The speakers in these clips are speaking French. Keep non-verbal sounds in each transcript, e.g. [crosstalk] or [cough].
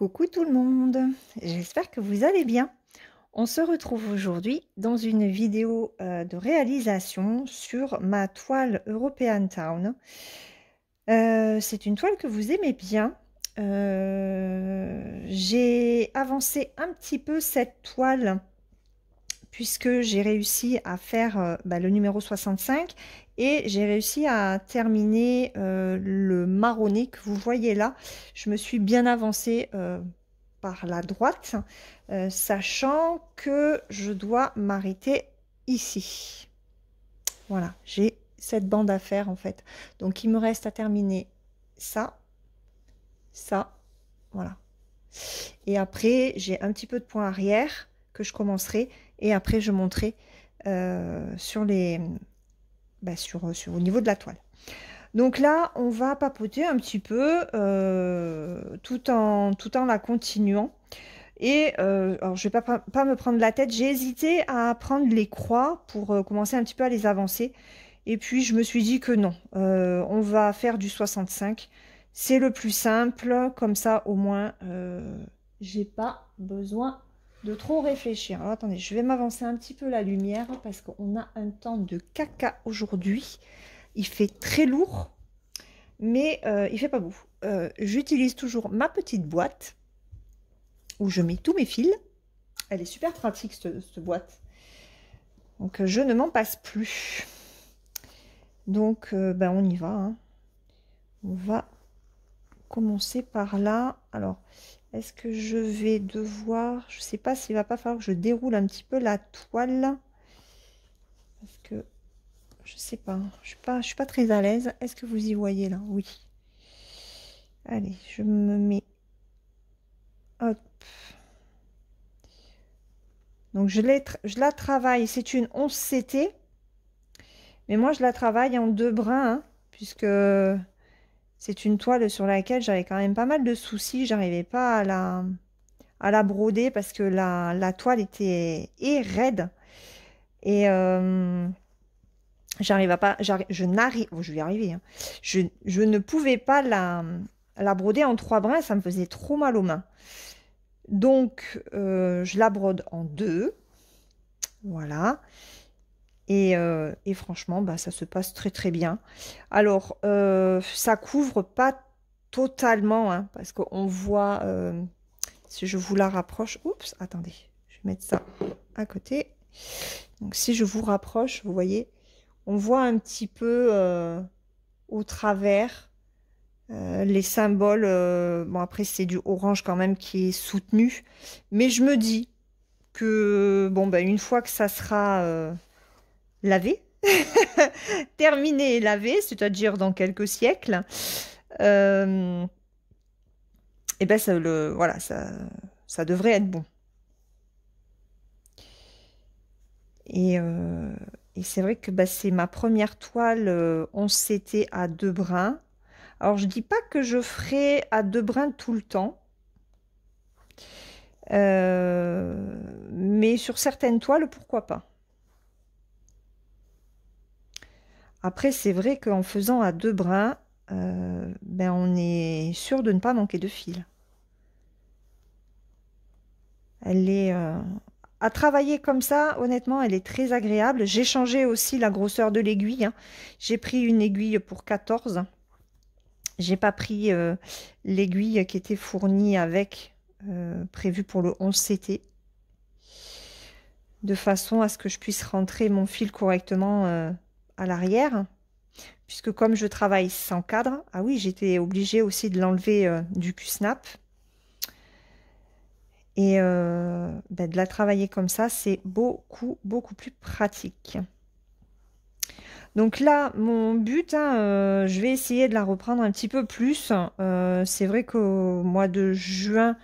Coucou tout le monde, j'espère que vous allez bien. On se retrouve aujourd'hui dans une vidéo euh, de réalisation sur ma toile European Town. Euh, c'est une toile que vous aimez bien. Euh, j'ai avancé un petit peu cette toile puisque j'ai réussi à faire euh, bah, le numéro 65 et j'ai réussi à terminer euh, le marronné que vous voyez là. Je me suis bien avancée euh, par la droite, sachant que je dois m'arrêter ici. Voilà, j'ai cette bande à faire en fait. Donc il me reste à terminer ça, ça, voilà. Et après, j'ai un petit peu de point arrière que je commencerai et après je montrais euh, sur les bah sur, sur, au niveau de la toile donc là on va papoter un petit peu euh, tout en tout en la continuant et euh, alors je vais pas, pas me prendre la tête j'ai hésité à prendre les croix pour commencer un petit peu à les avancer et puis je me suis dit que non on va faire du 65 c'est le plus simple comme ça au moins j'ai pas besoin de trop réfléchir. Alors attendez, je vais m'avancer un petit peu la lumière hein, parce qu'on a un temps de caca aujourd'hui. Il fait très lourd, mais euh, il fait pas beau. Euh, j'utilise toujours ma petite boîte où je mets tous mes fils. Elle est super pratique cette, boîte. Donc euh, je ne m'en passe plus. Donc ben on y va. Hein. On va commencer par là. Alors, est-ce que je vais devoir... Je ne sais pas s'il va pas falloir que je déroule un petit peu la toile. Parce que... Je sais pas. Je ne suis, pas, suis pas très à l'aise. Est-ce que vous y voyez là Oui. Allez, je me mets... Hop. Donc je, la travaille. C'est une 11 CT. Mais moi, je la travaille en deux brins. Hein, puisque c'est une toile sur laquelle j'avais quand même pas mal de soucis. J'arrivais pas à la, à la broder parce que la, toile était et raide. Et euh, j'arrivais pas, je n'arrive, pas je vais y arriver. Hein. Je, ne pouvais pas la, la broder en trois brins, ça me faisait trop mal aux mains. Donc, euh, je la brode en deux. Voilà. Euh, et, franchement, bah, ça se passe très très bien. Alors, euh, ça couvre pas totalement, hein, parce qu'on voit, euh, si je vous la rapproche, oups, attendez, je vais mettre ça à côté. Donc, si je vous rapproche, vous voyez, on voit un petit peu au travers les symboles. bon, après, c'est du orange quand même qui est soutenu. Mais je me dis que, bon, ben, une fois que ça sera laver, [laughs] terminer laver, c'est-à-dire dans quelques siècles, et euh, eh ben ça, le, voilà, ça, ça devrait être bon. Et, euh, c'est vrai que bah, c'est ma première toile euh, on s'était à deux brins. Alors je dis pas que je ferai à deux brins tout le temps. mais sur certaines toiles, pourquoi pas Après, c'est vrai qu'en faisant à deux brins, euh, ben on est sûr de ne pas manquer de fil. Elle est... Euh, à travailler comme ça, honnêtement, elle est très agréable. J'ai changé aussi la grosseur de l'aiguille. Hein. J'ai pris une aiguille pour 14. J'ai pas pris euh, l'aiguille qui était fournie avec, prévue pour le 11 CT de façon à ce que je puisse rentrer mon fil correctement à l'arrière, puisque comme je travaille sans cadre, ah oui, j'étais obligée aussi de l'enlever euh, du Q-snap. Et euh, ben, de la travailler comme ça, c'est beaucoup, beaucoup plus pratique. Donc là, mon but, hein, euh, je vais essayer de la reprendre un petit peu plus. c'est vrai qu'au mois de juin,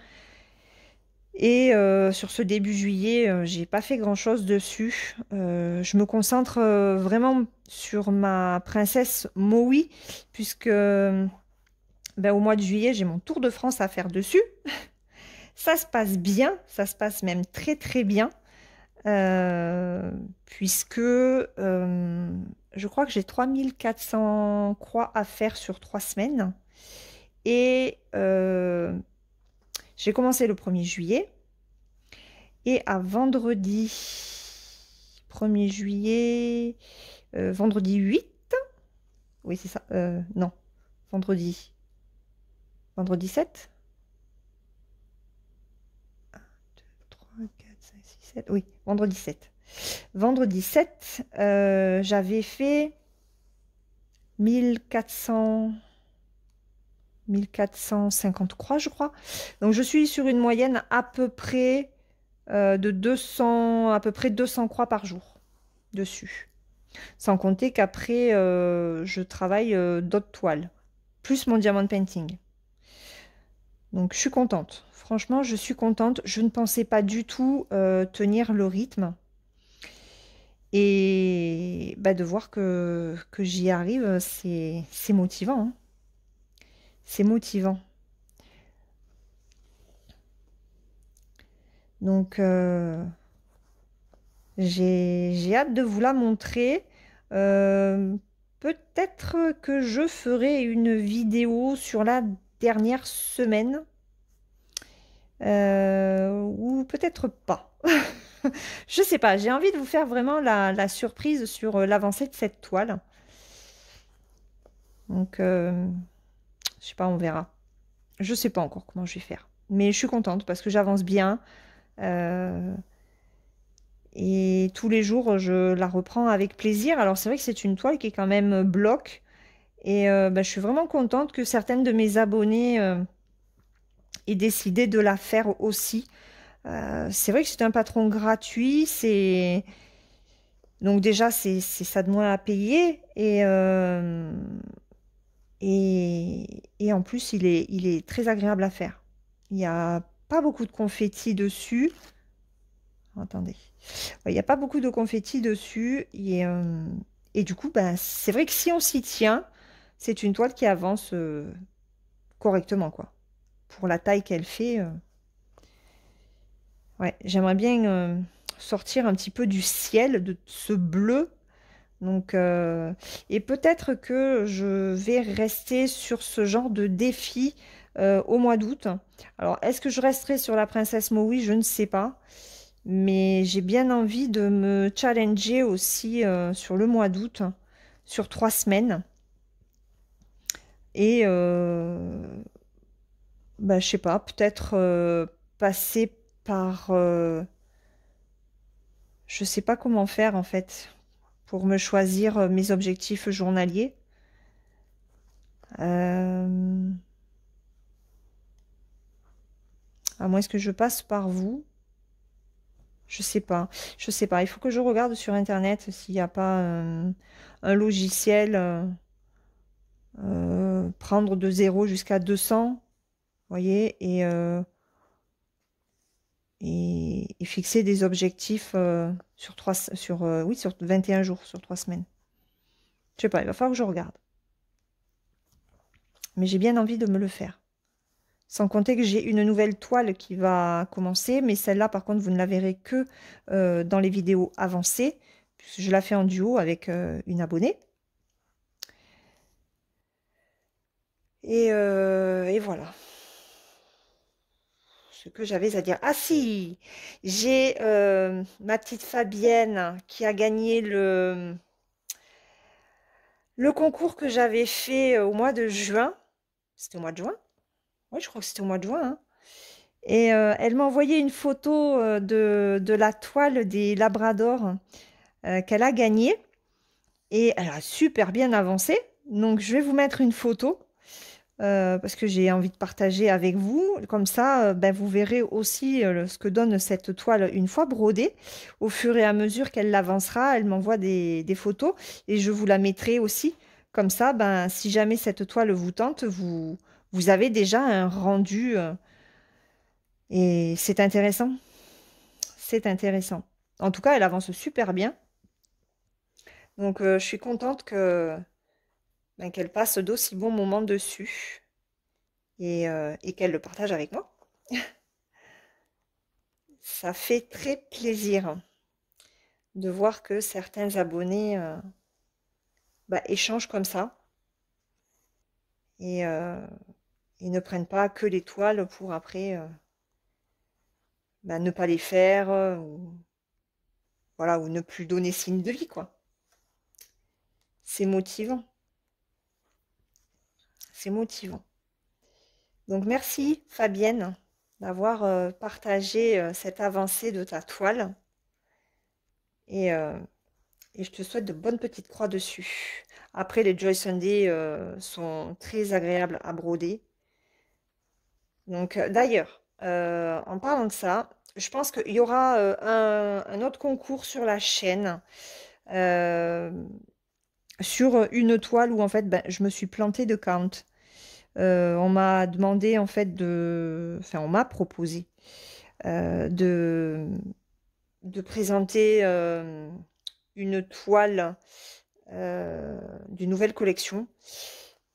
et sur ce début juillet, j'ai pas fait grand chose dessus. je me concentre vraiment sur ma princesse Maui puisque ben, au mois de juillet, j'ai mon tour de France à faire dessus. [laughs] ça se passe bien, ça se passe même très très bien, euh, puisque euh, je crois que j'ai 3400 croix à faire sur trois semaines. Et euh, j'ai commencé le 1er juillet. Et à vendredi 1er juillet, euh, vendredi 8. Oui, c'est ça. Euh, non. Vendredi. Vendredi 7. 1, 2, 3, 4, 5, 6, 7. Oui, vendredi 7. Vendredi 7, euh, j'avais fait 1400... croix je crois. Donc, je suis sur une moyenne à peu près de 200, à peu près 200 croix par jour dessus. Sans compter qu'après, euh, je travaille euh, d'autres toiles, plus mon diamant painting. Donc je suis contente. Franchement, je suis contente. Je ne pensais pas du tout euh, tenir le rythme. Et bah, de voir que, que j'y arrive, c'est motivant. Hein. C'est motivant. Donc... J'ai hâte de vous la montrer. Euh, peut-être que je ferai une vidéo sur la dernière semaine. Euh, ou peut-être pas. [laughs] je sais pas, j'ai envie de vous faire vraiment la, surprise sur euh, l'avancée de cette toile. Donc, je je sais pas, on verra. Je sais pas encore comment je vais faire. Mais je suis contente parce que j'avance bien. Euh, et tous les jours, je la reprends avec plaisir. Alors c'est vrai que c'est une toile qui est quand même euh, bloc. Et euh, bah, je suis vraiment contente que certaines de mes abonnées euh, aient décidé de la faire aussi. c'est vrai que c'est un patron gratuit. C'est donc déjà c'est ça de moins à payer et et, en plus il est il est très agréable à faire. Il n'y a pas beaucoup de confettis dessus. Attendez. Il n'y a pas beaucoup de confettis dessus. Euh, et, du coup, ben, c'est vrai que si on s'y tient, c'est une toile qui avance euh, correctement. quoi. Pour la taille qu'elle fait. Euh. j'aimerais bien sortir un petit peu du ciel, de ce bleu. Donc, et peut-être que je vais rester sur ce genre de défi au mois d'août. Alors, est-ce que je resterai sur la princesse Maui Je ne sais pas mais j'ai bien envie de me challenger aussi euh, sur le mois d'août, sur trois semaines. Et je euh, bah, je sais pas, peut-être euh, passer par. je sais pas comment faire en fait pour me choisir mes objectifs journaliers. À moins que je passe par vous. Je sais pas, je sais pas. Il faut que je regarde sur internet s'il n'y a pas euh, un logiciel euh, euh, prendre de 0 jusqu'à 200, vous voyez, et, fixer des objectifs sur 3, sur oui, sur 21 jours, sur 3 semaines. Je sais pas, il va falloir que je regarde. Mais j'ai bien envie de me le faire. Sans compter que j'ai une nouvelle toile qui va commencer, mais celle-là, par contre, vous ne la verrez que euh, dans les vidéos avancées, puisque je la fais en duo avec euh, une abonnée. Euh, et, voilà ce que j'avais à dire. Ah si, j'ai ma petite Fabienne qui a gagné le, le concours que j'avais fait au mois de juin. C'était au mois de juin je crois que c'était au mois de juin. Hein. Et euh, elle m'a envoyé une photo euh, de, la toile des labradors euh, qu'elle a gagnée. Et elle a super bien avancé. Donc, je vais vous mettre une photo parce que j'ai envie de partager avec vous. Comme ça, ben, vous verrez aussi ce que donne cette toile une fois brodée. Au fur et à mesure qu'elle l'avancera, elle m'envoie des, photos et je vous la mettrai aussi. Comme ça, ben, si jamais cette toile vous tente, vous, vous avez déjà un rendu euh, et c'est intéressant. C'est intéressant. En tout cas, elle avance super bien. Donc, euh, je suis contente que ben, qu'elle passe d'aussi bons moments dessus et, euh, qu'elle le partage avec moi. [laughs] Ça fait très plaisir de voir que certains abonnés ben, échangent comme ça. Et ils ne prennent pas que les toiles pour après euh, bah, ne pas les faire euh, ou, voilà, ou ne plus donner signe de vie. quoi. C'est motivant. C'est motivant. Donc merci Fabienne d'avoir euh, partagé cette avancée de ta toile. Et, et, je te souhaite de bonnes petites croix dessus. Après, les Joy Sunday sont très agréables à broder donc, euh, d'ailleurs, euh, en parlant de ça, je pense qu'il y aura euh, un, autre concours sur la chaîne. sur une toile où en fait ben, je me suis plantée de count. on m'a demandé en fait de. Enfin, on m'a proposé de, de présenter une toile d'une nouvelle collection.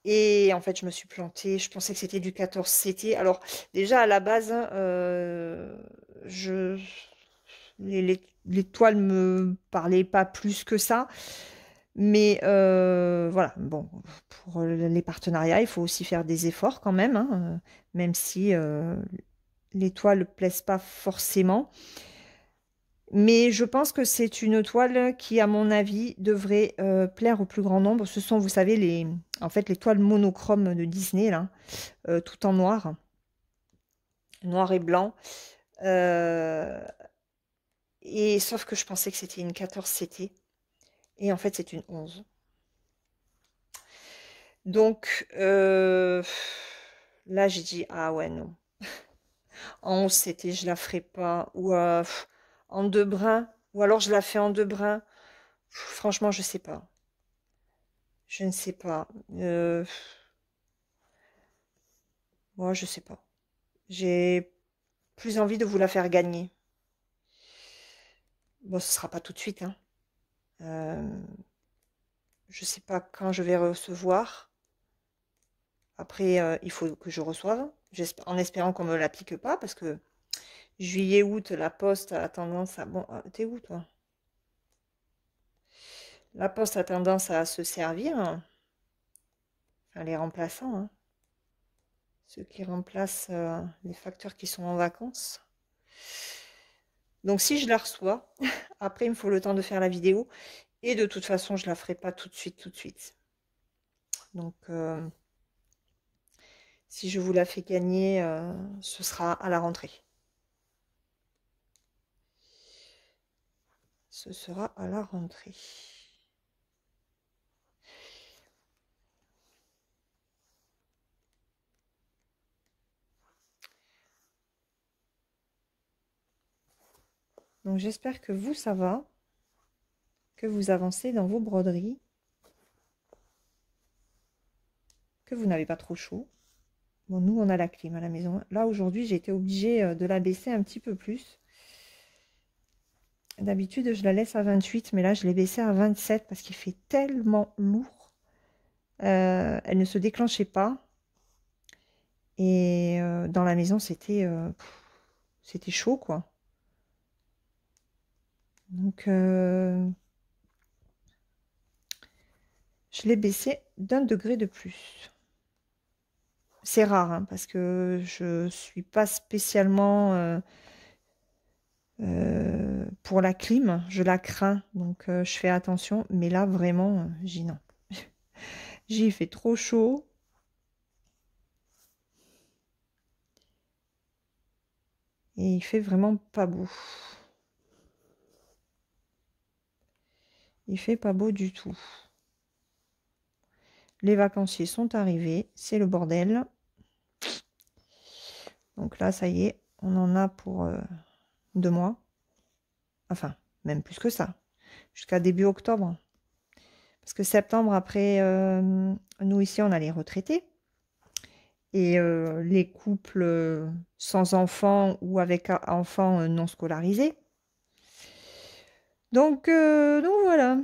Et en fait, je me suis plantée. Je pensais que c'était du 14 CT. Alors, déjà, à la base, hein, euh, je... les, me parlait pas plus que ça. Mais euh, voilà, bon, pour les partenariats, il faut aussi faire des efforts quand même, hein, euh, même si les toiles ne plaisent pas forcément. Mais je pense que c'est une toile qui, à mon avis, devrait euh, plaire au plus grand nombre. Ce sont, vous savez, les, en fait, les toiles monochromes de Disney, là, euh, tout en noir, noir et blanc. Euh, et sauf que je pensais que c'était une 14 CT, et en fait, c'est une 11. Donc là, j'ai dit ah ouais non, [laughs] en 11 CT, je la ferai pas ou en deux brins, ou alors je la fais en deux brins. franchement, je sais pas. Je ne sais pas. Euh, Moi, je sais pas. J'ai plus envie de vous la faire gagner. Bon, ce sera pas tout de suite. Hein. Euh, je sais pas quand je vais recevoir. Après, euh, il faut que je reçoive, en espérant qu'on ne me l'applique pas, parce que Juillet-août, la poste a tendance à... Bon, euh, t'es où toi La poste a tendance à se servir. Hein. Enfin, les remplaçants. Hein. Ceux qui remplacent euh, les facteurs qui sont en vacances. Donc si je la reçois, [laughs] après il me faut le temps de faire la vidéo. Et de toute façon, je ne la ferai pas tout de suite, tout de suite. Donc... Euh, si je vous la fais gagner, ce sera à la rentrée. ce sera à la rentrée. Donc j'espère que vous, ça va, que vous avancez dans vos broderies, que vous n'avez pas trop chaud. Bon, nous, on a la clim à la maison. Là, aujourd'hui, j'ai été obligée euh, de la baisser un petit peu plus D'habitude, je la laisse à 28, mais là, je l'ai baissée à 27 parce qu'il fait tellement lourd. Euh, elle ne se déclenchait pas. Et euh, dans la maison, c'était euh, c'était chaud, quoi. Donc, je l'ai baissée d'un degré de plus. C'est rare, hein, parce que je suis pas spécialement pour la clim, je la crains, donc euh, je fais attention. Mais là, vraiment, euh, j'y non. [laughs] J'y fait trop chaud. Et il fait vraiment pas beau. Il fait pas beau du tout. Les vacanciers sont arrivés, c'est le bordel. Donc là, ça y est, on en a pour euh, deux mois. Enfin, même plus que ça. Jusqu'à début octobre. Parce que septembre, après, euh, nous ici, on a les retraités. Et euh, les couples euh, sans enfants ou avec enfants non scolarisés. Donc, nous, voilà.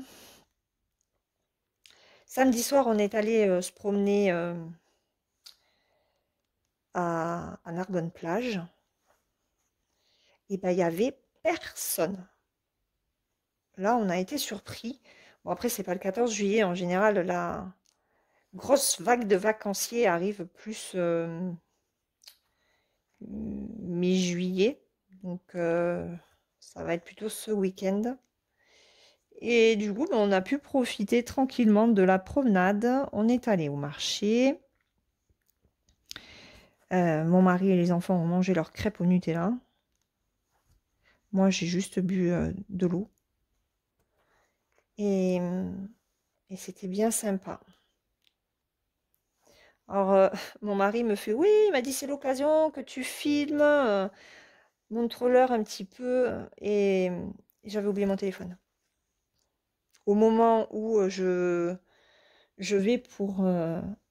Samedi soir, on est allé se promener à, à plage Et bien, il n'y avait personne là, on a été surpris. Bon, après, c'est pas le 14 juillet. En général, la grosse vague de vacanciers arrive plus euh, mi-juillet. Donc, euh, ça va être plutôt ce week-end. Et du coup, ben, on a pu profiter tranquillement de la promenade. On est allé au marché. Euh, mon mari et les enfants ont mangé leurs crêpes au Nutella. Moi, j'ai juste bu de l'eau. Et, c'était bien sympa. Alors, euh, mon mari me fait, oui, il m'a dit, c'est l'occasion que tu filmes, mon euh, montre un petit peu. Et, j'avais oublié mon téléphone. Au moment où euh, je, je vais pour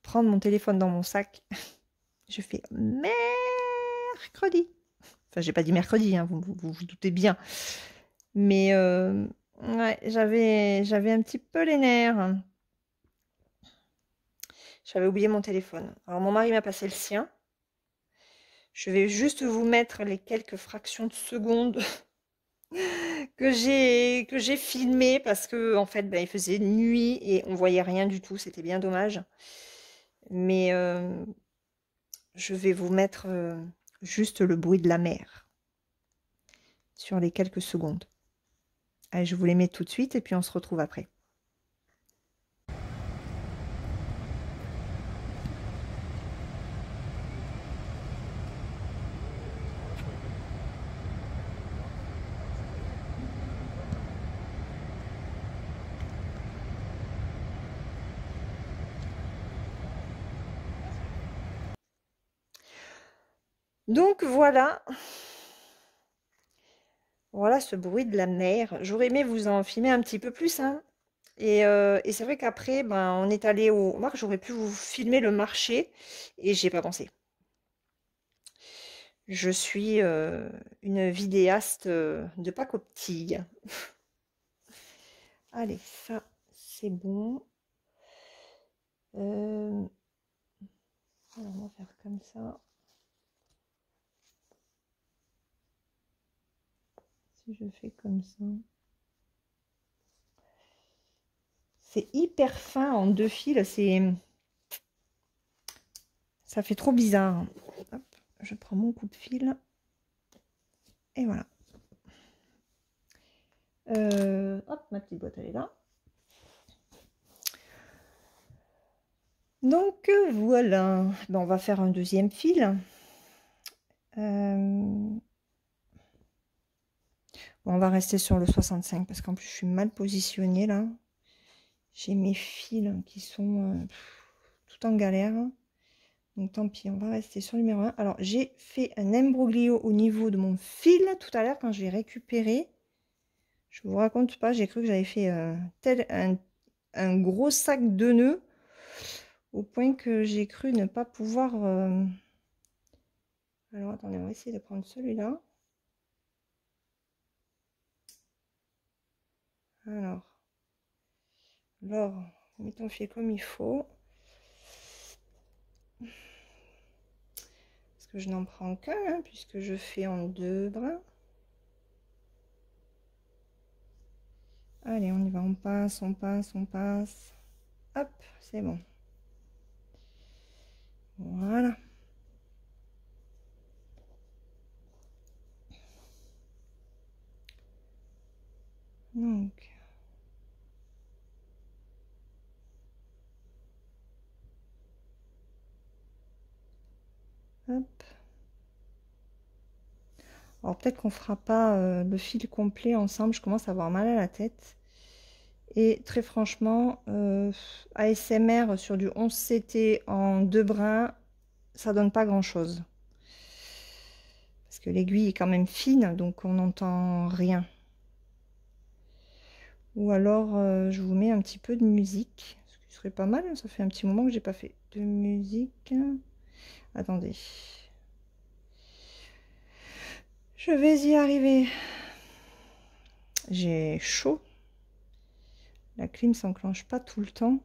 prendre mon téléphone dans mon sac, [laughs] je fais mercredi. Enfin, j'ai pas dit mercredi, hein, vous, vous, vous, doutez bien. Mais Ouais, j'avais, j'avais un petit peu les nerfs. J'avais oublié mon téléphone. Alors, mon mari m'a passé le sien. Je vais juste vous mettre les quelques fractions de secondes [laughs] que j'ai que j'ai filmé parce que en fait ben, il faisait nuit et on voyait rien du tout c'était bien dommage mais euh, je vais vous mettre euh, juste le bruit de la mer sur les quelques secondes je vous les mets tout de suite et puis on se retrouve après. Donc voilà, voilà ce bruit de la mer. J'aurais aimé vous en filmer un petit peu plus. Hein. Euh, et, c'est vrai qu'après, ben, on est allé au marché. J'aurais pu vous filmer le marché et j'ai pas pensé. Je suis euh, une vidéaste euh, de petit. [laughs] Allez, ça, c'est bon. on va faire comme ça. je fais comme ça. C'est hyper fin en deux fils. C'est Ça fait trop bizarre. je prends mon coup de fil. Et voilà. Euh, hop, ma petite boîte, elle est là. Donc euh, voilà, ben, on va faire un deuxième fil. Euh, on va rester sur le 65 parce qu'en plus, je suis mal positionnée là. J'ai mes fils qui sont euh, tout en galère. Donc tant pis, on va rester sur le numéro 1. Alors, j'ai fait un imbroglio au niveau de mon fil tout à l'heure quand je récupéré. Je vous raconte pas, j'ai cru que j'avais fait euh, tel, un, gros sac de nœuds au point que j'ai cru ne pas pouvoir... Euh, Alors, attendez, on va essayer de prendre celui-là. Alors, alors mettons ton comme il faut. Parce que je n'en prends qu'un, hein, puisque je fais en deux brins. Allez, on y va, on passe, on passe, on passe. Hop, c'est bon. Voilà. Donc, Alors peut-être qu'on fera pas euh, le fil complet ensemble, je commence à avoir mal à la tête. Et très franchement, euh, ASMR sur du 11CT en deux brins, ça donne pas grand-chose. Parce que l'aiguille est quand même fine, donc on n'entend rien. Ou alors, euh, je vous mets un petit peu de musique, ce qui serait pas mal, hein, ça fait un petit moment que j'ai pas fait de musique. Attendez. Je vais y arriver. J'ai chaud. La clim s'enclenche pas tout le temps.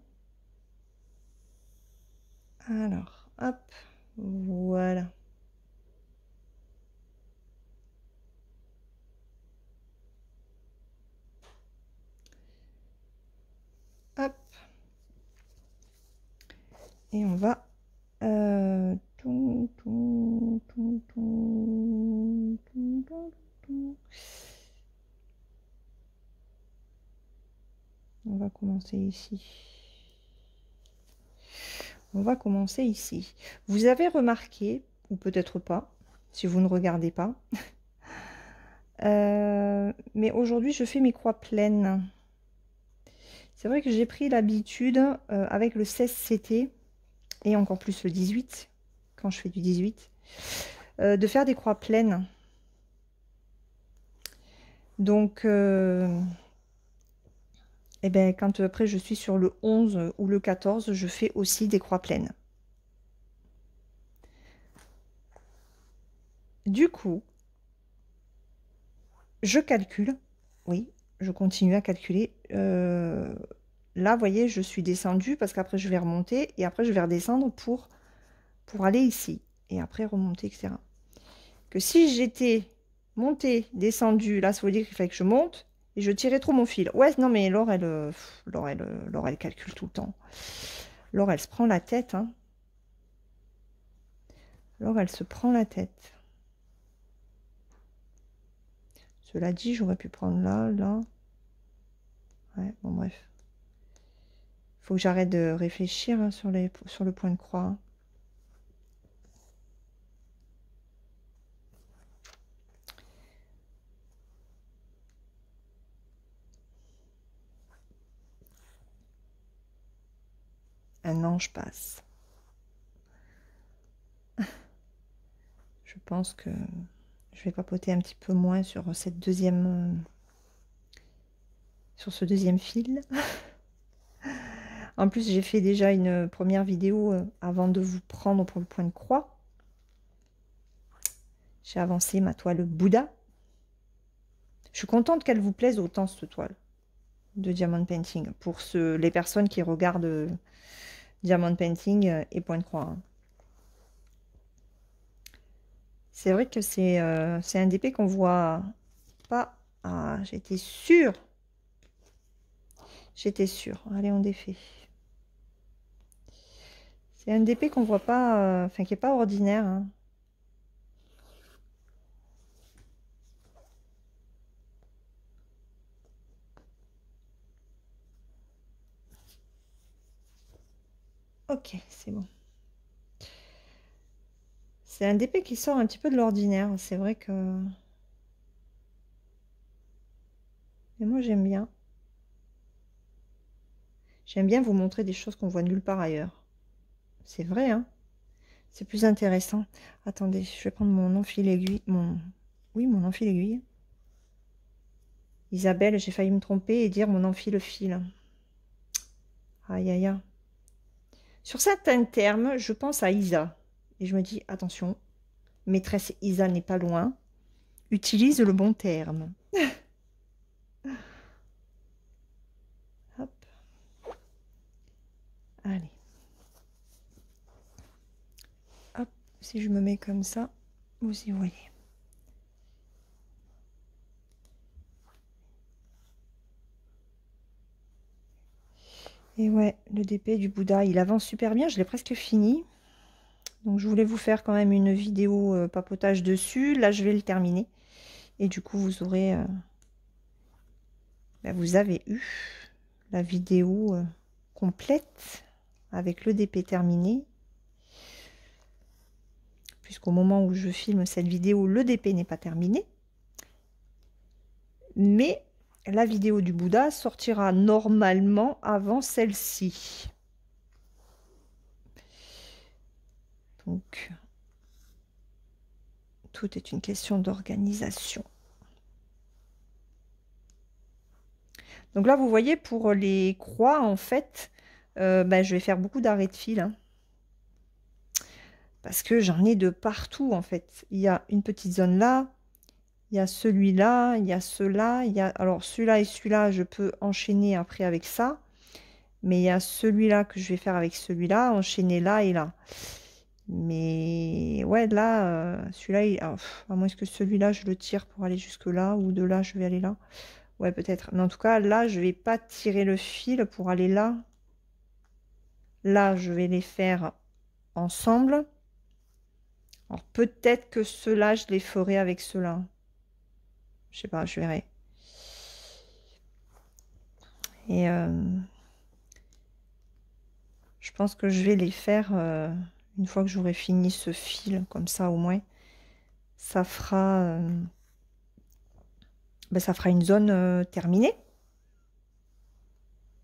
Alors, hop, voilà. Hop. Et on va euh, on va commencer ici. On va commencer ici. Vous avez remarqué, ou peut-être pas, si vous ne regardez pas, [laughs] euh, mais aujourd'hui je fais mes croix pleines. C'est vrai que j'ai pris l'habitude euh, avec le 16 CT et encore plus le 18 quand je fais du 18, euh, de faire des croix pleines. Donc, et euh, eh ben, quand euh, après je suis sur le 11 ou le 14, je fais aussi des croix pleines. Du coup, je calcule, oui, je continue à calculer. là, voyez, je suis descendue parce qu'après je vais remonter et après je vais redescendre pour pour aller ici et après remonter, etc. Que si j'étais montée, descendue, là, ça veut dire qu'il fallait que je monte et je tirais trop mon fil. Ouais, non, mais euh, euh, Laure, elle, calcule tout le temps. Laure, elle se prend la tête. Hein. Laure, elle se prend la tête. Cela dit, j'aurais pu prendre là, là. Ouais, bon, bref. Faut que j'arrête de réfléchir hein, sur, le point de croix. Hein. Je passe. [laughs] Je pense que je vais papoter un petit peu moins sur cette deuxième sur ce deuxième fil. [laughs] en plus, j'ai fait déjà une première vidéo euh, avant de vous prendre pour le point de croix. J'ai avancé ma toile Bouddha. Je suis contente qu'elle vous plaise autant cette toile de diamond painting pour ceux les personnes qui regardent Diamond Painting euh, et Point de Croix. Hein. C'est vrai que c'est euh, un DP qu'on voit pas. Ah, j'étais sûre. J'étais sûre. Allez, on défait. C'est un DP qu'on voit pas, euh, enfin qui n'est pas ordinaire. Hein. Ok, c'est bon. C'est un DP qui sort un petit peu de l'ordinaire. C'est vrai que... Mais moi, j'aime bien. J'aime bien vous montrer des choses qu'on voit nulle part ailleurs. C'est vrai, hein C'est plus intéressant. Attendez, je vais prendre mon enfil aiguille. Mon... Oui, mon enfil aiguille. Isabelle, j'ai failli me tromper et dire mon enfil fil. Aïe, aïe, aïe. Sur certains termes, je pense à Isa. Et je me dis, attention, maîtresse Isa n'est pas loin. Utilise le bon terme. [laughs] Hop. Allez. Hop, si je me mets comme ça, vous y voyez. Et ouais, le DP du Bouddha, il avance super bien, je l'ai presque fini. Donc je voulais vous faire quand même une vidéo euh, papotage dessus. Là, je vais le terminer. Et du coup, vous aurez... Euh, bah, vous avez eu la vidéo euh, complète avec le DP terminé. Puisqu'au moment où je filme cette vidéo, le DP n'est pas terminé. Mais la vidéo du Bouddha sortira normalement avant celle-ci. Donc, tout est une question d'organisation. Donc là, vous voyez, pour les croix, en fait, euh, ben, je vais faire beaucoup d'arrêts de fil. Hein. parce que j'en ai de partout, en fait. Il y a une petite zone là, il y a celui-là, il y a cela, il y a... Alors celui-là et celui-là, je peux enchaîner après avec ça. Mais il y a celui-là que je vais faire avec celui-là, enchaîner là et là. Mais ouais, là, euh, celui-là, il... Ah, à moins que celui-là, je le tire pour aller jusque-là, ou de là, je vais aller là. Ouais, peut-être. Mais en tout cas, là, je vais pas tirer le fil pour aller là. Là, je vais les faire ensemble. Alors peut-être que ceux-là, je les ferai avec ceux-là. Je sais pas, je verrai. Et euh, je pense que je vais les faire euh, une fois que j'aurai fini ce fil, comme ça au moins. Ça fera, euh, ben, ça fera une zone terminée.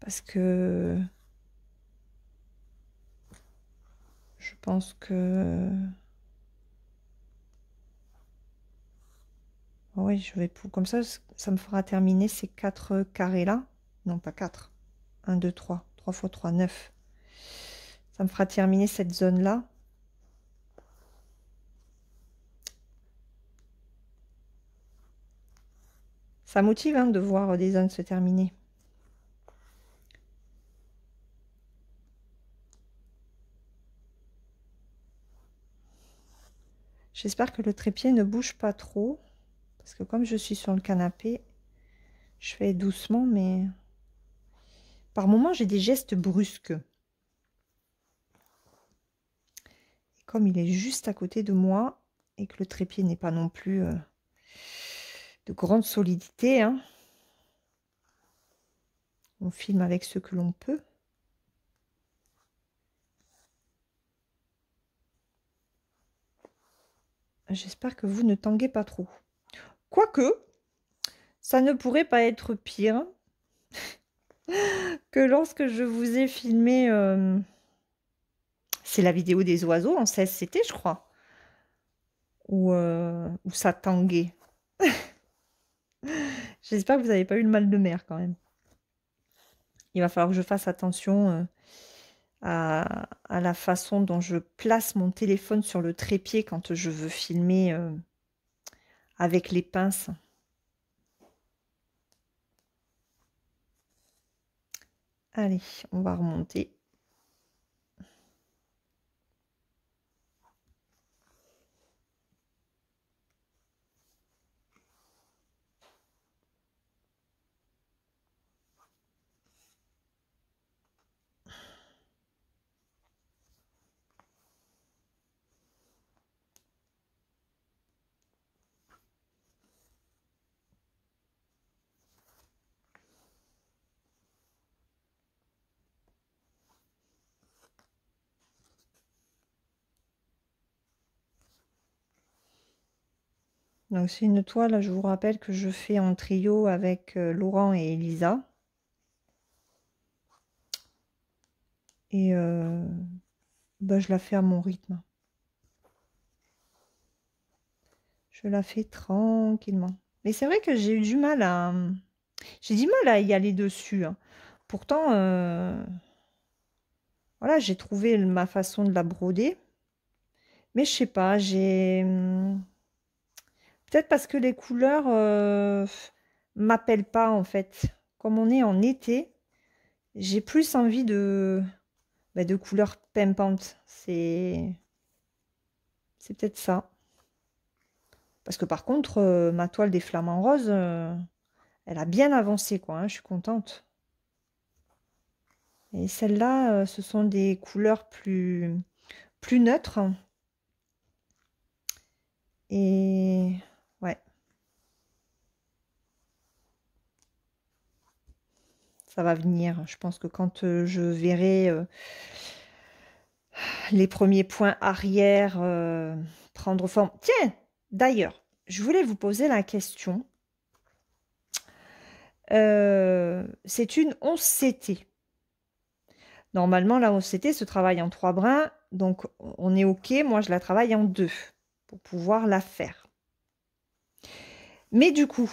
Parce que je pense que Ah oui, je vais comme ça, ça me fera terminer ces quatre euh, carrés-là. Non, pas 4. 1, 2, 3. 3 x 3, 9. Ça me fera terminer cette zone-là. Ça motive hein, de voir des zones se terminer. J'espère que le trépied ne bouge pas trop. Parce que comme je suis sur le canapé, je fais doucement, mais par moments, j'ai des gestes brusques. Et comme il est juste à côté de moi et que le trépied n'est pas non plus euh, de grande solidité, hein, on filme avec ce que l'on peut. J'espère que vous ne tanguez pas trop. Quoique, ça ne pourrait pas être pire que lorsque je vous ai filmé... Euh, c'est la vidéo des oiseaux en CT, je crois. Où, euh, ça tanguait. [laughs] J'espère que vous n'avez pas eu le mal de mer quand même. Il va falloir que je fasse attention euh, à, la façon dont je place mon téléphone sur le trépied quand je veux filmer avec les pinces. Allez, on va remonter. Donc, c'est une toile, je vous rappelle que je fais en trio avec euh, Laurent et Elisa. Et euh, bah, je la fais à mon rythme. Je la fais tranquillement. Mais c'est vrai que j'ai eu du mal à... J'ai du mal à y aller dessus. Hein. Pourtant, euh, voilà, j'ai trouvé ma façon de la broder. Mais je sais pas, j'ai... Hum, Peut-être parce que les couleurs euh, m'appellent pas en fait. Comme on est en été, j'ai plus envie de, bah, de couleurs pimpantes. C'est peut-être ça. Parce que par contre, euh, ma toile des flamants roses, euh, elle a bien avancé, quoi. Hein, je suis contente. Et celles-là, ce sont des couleurs plus, plus neutres. Et ça va venir. Je pense que quand euh, je verrai euh, les premiers points arrière euh, prendre forme. Tiens, d'ailleurs, je voulais vous poser la question. c'est une 11 Normalement, la 11 CT se travaille en trois brins, donc on est OK. Moi, je la travaille en deux pour pouvoir la faire. Mais du coup,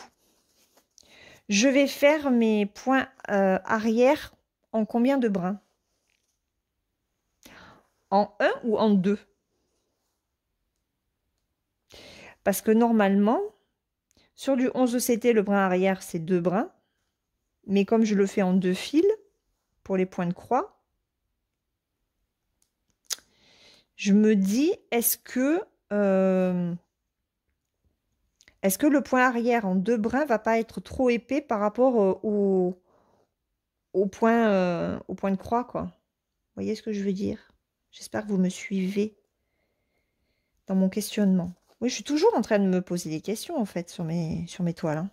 je vais faire mes points euh, arrière en combien de brins En 1 ou en 2 Parce que normalement, sur du 11 CT, le brin arrière, c'est deux brins. Mais comme je le fais en deux fils, pour les points de croix, je me dis, est-ce que... Euh, est-ce que le point arrière en deux brins va pas être trop épais par rapport euh, au, point, euh, au point de croix, quoi Vous voyez ce que je veux dire J'espère que vous me suivez dans mon questionnement. Oui, je suis toujours en train de me poser des questions, en fait, sur mes, sur mes toiles. Hein.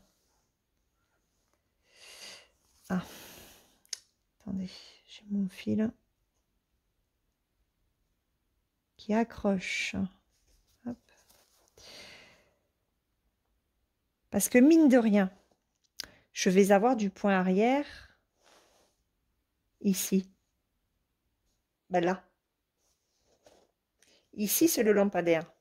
Ah, attendez, j'ai mon fil qui accroche. Parce que mine de rien, je vais avoir du point arrière ici. Ben là. Ici, c'est le lampadaire.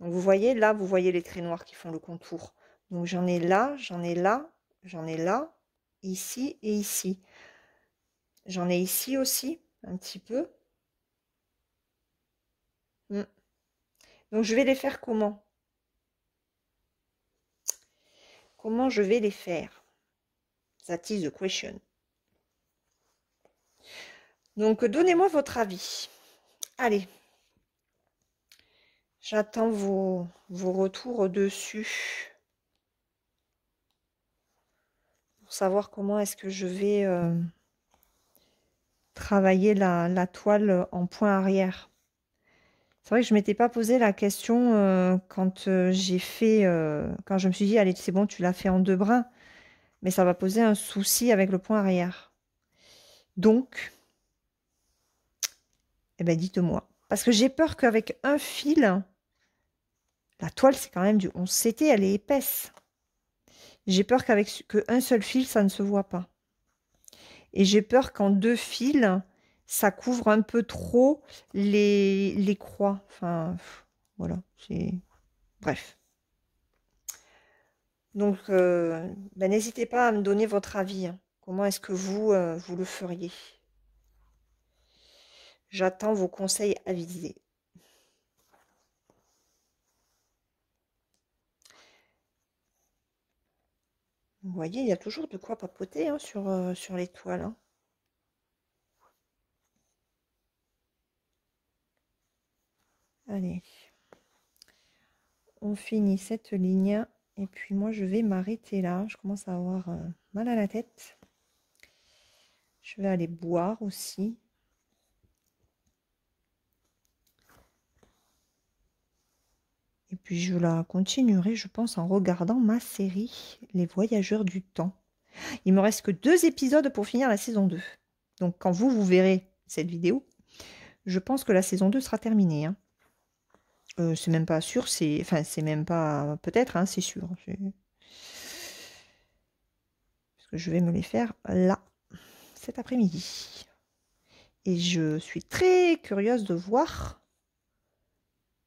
Donc vous voyez, là, vous voyez les traits noirs qui font le contour. Donc j'en ai là, j'en ai là, j'en ai là, ici et ici. J'en ai ici aussi, un petit peu. Hmm. Donc je vais les faire comment Comment je vais les faire That is the question. Donc, donnez-moi votre avis. Allez. J'attends vos, vos retours dessus. Pour savoir comment est-ce que je vais euh, travailler la, la toile en point arrière. C'est vrai que je m'étais pas posé la question euh, quand euh, j'ai fait, euh, quand je me suis dit, allez, c'est bon, tu l'as fait en deux brins, mais ça va poser un souci avec le point arrière. Donc, eh ben, dites-moi. Parce que j'ai peur qu'avec un fil, la toile, c'est quand même du 11 CT, elle est épaisse. J'ai peur qu'avec un seul fil, ça ne se voit pas. Et j'ai peur qu'en deux fils, ça couvre un peu trop les, croix. Enfin, voilà, c'est... Bref. Donc, euh, ben, n'hésitez pas à me donner votre avis. Hein. Comment est-ce que vous, euh, vous le feriez J'attends vos conseils avisés. Vous voyez, il y a toujours de quoi papoter hein, sur, euh, sur les toiles. Hein. Allez, on finit cette ligne. Et puis moi, je vais m'arrêter là. Je commence à avoir euh, mal à la tête. Je vais aller boire aussi. Et puis je la continuerai, je pense, en regardant ma série Les Voyageurs du Temps. Il me reste que deux épisodes pour finir la saison 2. Donc quand vous, vous verrez cette vidéo, je pense que la saison 2 sera terminée. Hein. Euh, c'est même pas sûr, c'est. Enfin, c'est même pas. Peut-être, hein, c'est sûr. Parce que je vais me les faire là, cet après-midi. Et je suis très curieuse de voir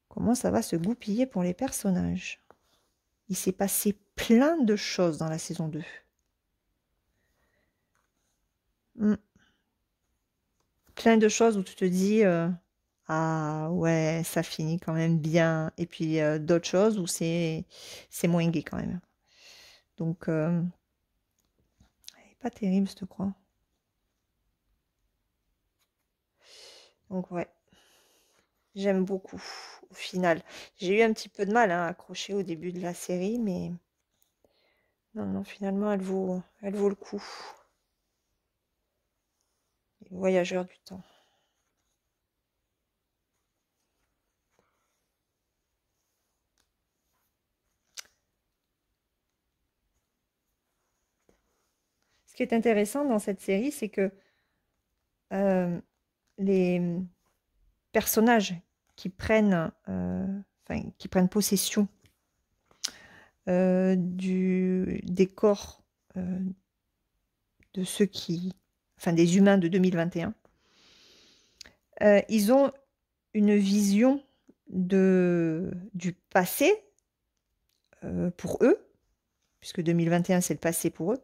comment ça va se goupiller pour les personnages. Il s'est passé plein de choses dans la saison 2. Hmm. Plein de choses où tu te dis. Euh, ah ouais, ça finit quand même bien. Et puis euh, d'autres choses où c'est moins gay quand même. Donc, euh, pas terrible je te crois. Donc ouais, j'aime beaucoup au final. J'ai eu un petit peu de mal hein, à accrocher au début de la série, mais non, non, finalement, elle vaut, elle vaut le coup. Les voyageurs du temps. qui est intéressant dans cette série, c'est que euh, les personnages qui prennent, euh, enfin, qui prennent possession euh, du, des corps de ceux qui, enfin des humains de 2021, ils ont une vision de, du passé pour eux, puisque 2021 c'est le passé pour eux,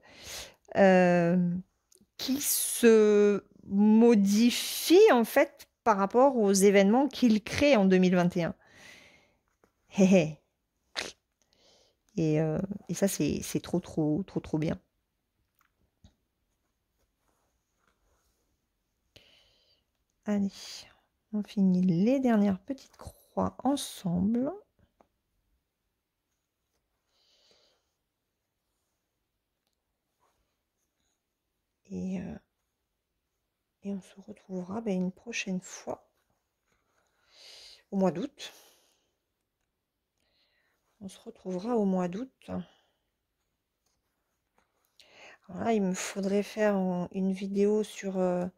euh, qui se modifie en fait par rapport aux événements qu'il crée en 2021. et, euh, et ça, c'est trop, trop, trop, trop bien. Allez, on finit les dernières petites croix ensemble. Euh, et, on se retrouvera ben, une prochaine fois au mois d'août. On se retrouvera au mois d'août. il me faudrait faire une vidéo euh,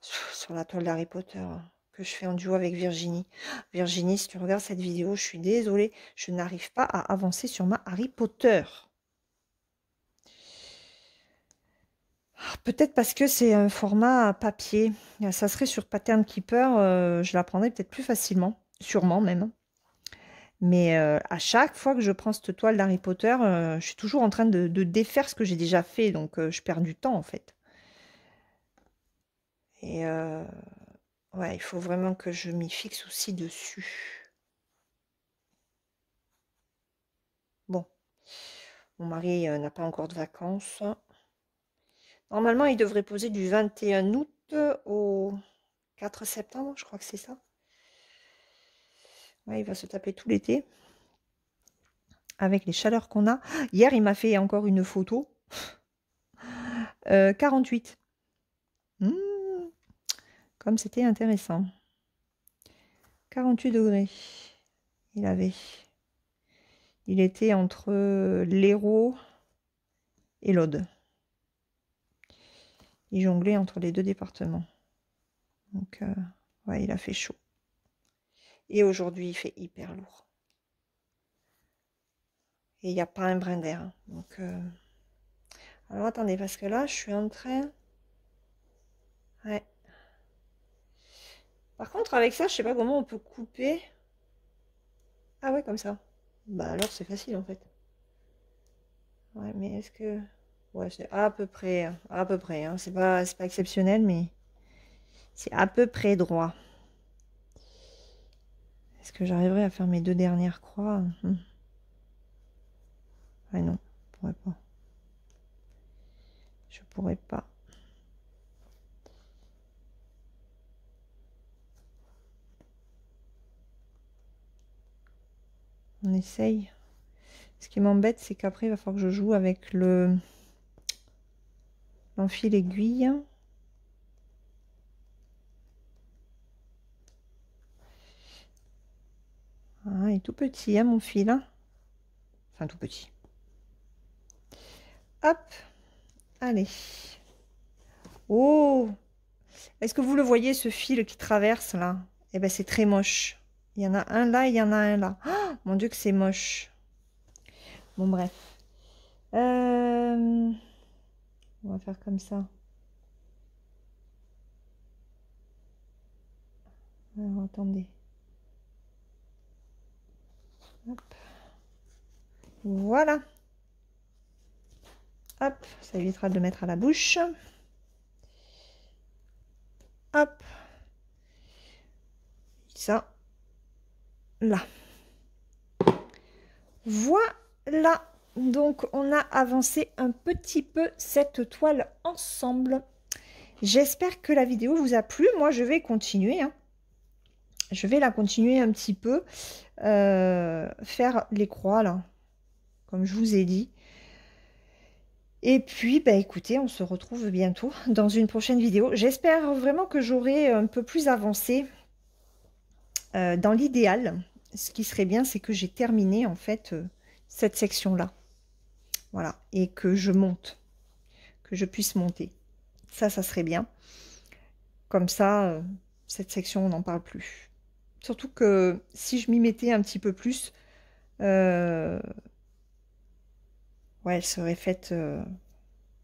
sur, sur la toile d'Harry Potter hein, que je fais en duo avec Virginie. Virginie, si tu regardes cette vidéo, je suis désolée, je n'arrive pas à avancer sur ma Harry Potter. Ah, peut-être parce que c'est un format papier. Ça serait sur Pattern Keeper, euh, je la prendrais peut-être plus facilement, sûrement même. Mais euh, à chaque fois que je prends cette toile d'Harry Potter, euh, je suis toujours en train de, de défaire ce que j'ai déjà fait, donc je perds du temps en fait. Et ouais, il faut vraiment que je m'y fixe aussi dessus. Bon, mon mari n'a pas encore de vacances. Normalement, il devrait poser du 21 août au 4 septembre, je crois que c'est ça. il va se taper tout l'été. Avec les chaleurs qu'on a. Hier, il m'a fait encore une photo. 48. Euh, hmm, comme c'était intéressant. 48 degrés. Il avait. Il était entre l'Hérault et l'Aude il jonglait entre les deux départements. Donc, euh, ouais, il a fait chaud. Et aujourd'hui, il fait hyper lourd. Et il n'y a pas un brin d'air. Hein. Donc, euh, alors attendez, parce que là, je suis en train. Ouais. Par contre, avec ça, je sais pas comment on peut couper. Ah ouais, comme ça. Bah alors, c'est facile en fait. Ouais, mais est-ce que... Ouais, c'est à peu près, à peu près. Hein. C'est pas, pas exceptionnel, mais c'est à peu près droit. Est-ce que j'arriverai à faire mes deux dernières croix hmm. Ah non, je pourrais pas. Je pourrais pas. On essaye. Ce qui m'embête, c'est qu'après, il va falloir que je joue avec le mon fil aiguille. Ah, est tout petit, à hein, mon fil. Hein. enfin, tout petit. Hop, allez. Oh Est-ce que vous le voyez, ce fil qui traverse, là Eh ben c'est très moche. Il y en a un là, il y en a un là. Ah, mon Dieu, que c'est moche. Bon, bref. Euh, on va faire comme ça. Alors attendez. Voilà. Hop, ça évitera de le mettre à la bouche. Hop. Ça. Là. Voilà. Donc on a avancé un petit peu cette toile ensemble. J'espère que la vidéo vous a plu. Moi je vais continuer. Hein. Je vais la continuer un petit peu. Euh, faire les croix là. Comme je vous ai dit. Et puis, bah, écoutez, on se retrouve bientôt dans une prochaine vidéo. J'espère vraiment que j'aurai un peu plus avancé euh, dans l'idéal. Ce qui serait bien, c'est que j'ai terminé en fait euh, cette section-là. Voilà, et que je monte, que je puisse monter. Ça, ça serait bien. Comme ça, euh, cette section, on n'en parle plus. Surtout que si je m'y mettais un petit peu plus, euh, ouais, elle serait faite euh,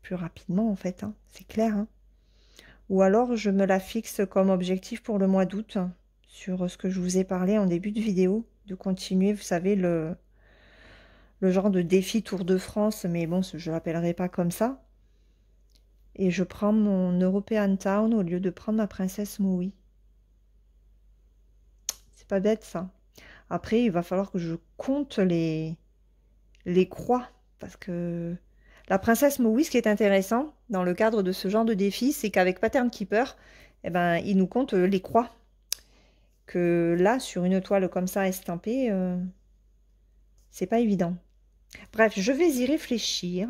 plus rapidement, en fait. Hein. C'est clair. Hein. Ou alors, je me la fixe comme objectif pour le mois d'août, hein, sur ce que je vous ai parlé en début de vidéo, de continuer, vous savez, le, le genre de défi Tour de France, mais bon, je l'appellerai pas comme ça. Et je prends mon European Town au lieu de prendre ma princesse Moui. C'est pas bête ça. Après, il va falloir que je compte les, les croix. Parce que la princesse Moui, ce qui est intéressant dans le cadre de ce genre de défi, c'est qu'avec Pattern Keeper, eh ben, il nous compte les croix. Que là, sur une toile comme ça estampée, euh, c'est pas évident. Bref, je vais y réfléchir.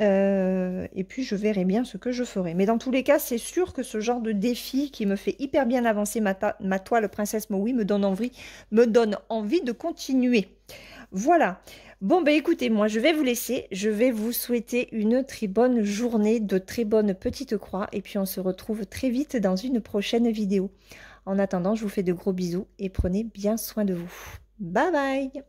Euh, et puis je verrai bien ce que je ferai. Mais dans tous les cas, c'est sûr que ce genre de défi qui me fait hyper bien avancer ma, ma toile Princesse Maui me donne envie, me donne envie de continuer. Voilà. Bon, ben écoutez, moi je vais vous laisser. Je vais vous souhaiter une très bonne journée, de très bonnes petites croix. Et puis on se retrouve très vite dans une prochaine vidéo. En attendant, je vous fais de gros bisous et prenez bien soin de vous. Bye bye